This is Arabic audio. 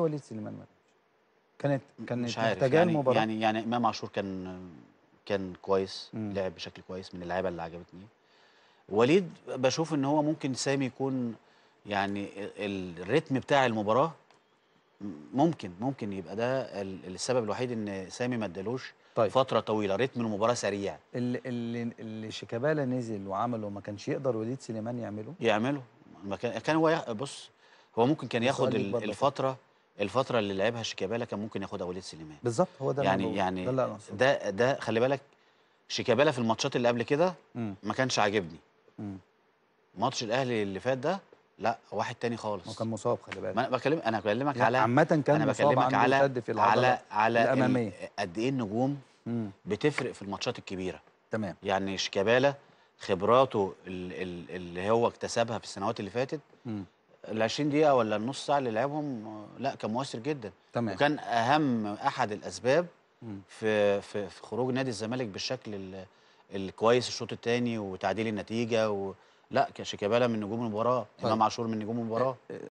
وليد سليمان ما كانت كانت مش عارف يعني-, يعني المباراة. يعني يعني امام عاشور كان كان كويس مم. لعب بشكل كويس من اللعيبه اللي عجبتني وليد بشوف ان هو ممكن سامي يكون يعني الريتم بتاع المباراه ممكن ممكن يبقى ده السبب الوحيد ان سامي ما ادالوش طيب. فتره طويله رتم المباراه سريع اللي اللي شيكابالا نزل وعمله ما كانش يقدر وليد سليمان يعمله يعمله ما كان كان هو بص هو ممكن كان ياخد الفتره الفتره اللي لعبها شيكابالا كان ممكن ياخدها وليد سليمان بالظبط هو ده يعني الموضوع. يعني ده, ده خلي بالك شيكابالا في الماتشات اللي قبل كده ما كانش عاجبني ماتش الاهلي اللي فات ده لا واحد تاني خالص هو كان مصاب خلي بالك انا بكلم انا بكلمك على عامه كان أنا مصاب بكلمك على في على على الاماميه قد ايه النجوم بتفرق في الماتشات الكبيره تمام يعني شيكابالا خبراته اللي هو اكتسبها في السنوات اللي فاتت ال 20 دقيقه ولا النص ساعه اللي لعبهم لا كان مؤثر جدا تمام وكان اهم احد الاسباب في في, في خروج نادي الزمالك بالشكل الكويس الشوط الثاني وتعديل النتيجه و... لا شيكابالا من نجوم المباراه طيب. امام عاشور من نجوم المباراه آه، آه،